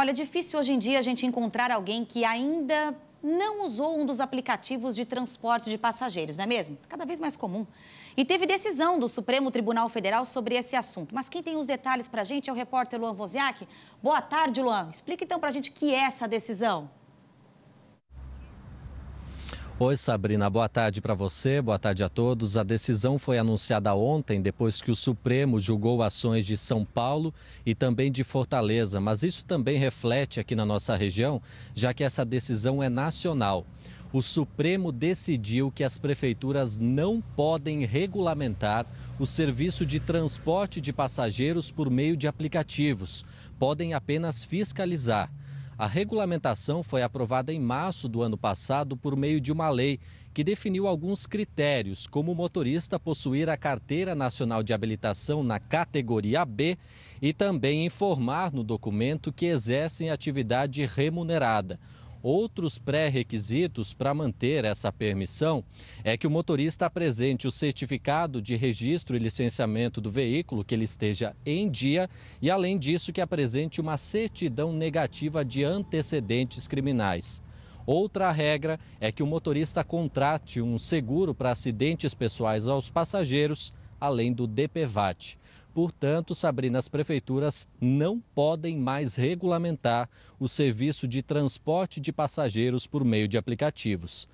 Olha, é difícil hoje em dia a gente encontrar alguém que ainda não usou um dos aplicativos de transporte de passageiros, não é mesmo? Cada vez mais comum. E teve decisão do Supremo Tribunal Federal sobre esse assunto. Mas quem tem os detalhes para a gente é o repórter Luan Voziak. Boa tarde, Luan. Explica então para a gente que é essa decisão. Oi, Sabrina, boa tarde para você, boa tarde a todos. A decisão foi anunciada ontem, depois que o Supremo julgou ações de São Paulo e também de Fortaleza, mas isso também reflete aqui na nossa região, já que essa decisão é nacional. O Supremo decidiu que as prefeituras não podem regulamentar o serviço de transporte de passageiros por meio de aplicativos, podem apenas fiscalizar. A regulamentação foi aprovada em março do ano passado por meio de uma lei que definiu alguns critérios, como o motorista possuir a Carteira Nacional de Habilitação na categoria B e também informar no documento que exercem atividade remunerada. Outros pré-requisitos para manter essa permissão é que o motorista apresente o certificado de registro e licenciamento do veículo, que ele esteja em dia, e além disso, que apresente uma certidão negativa de antecedentes criminais. Outra regra é que o motorista contrate um seguro para acidentes pessoais aos passageiros, além do DPVAT. Portanto, Sabrina, as prefeituras não podem mais regulamentar o serviço de transporte de passageiros por meio de aplicativos.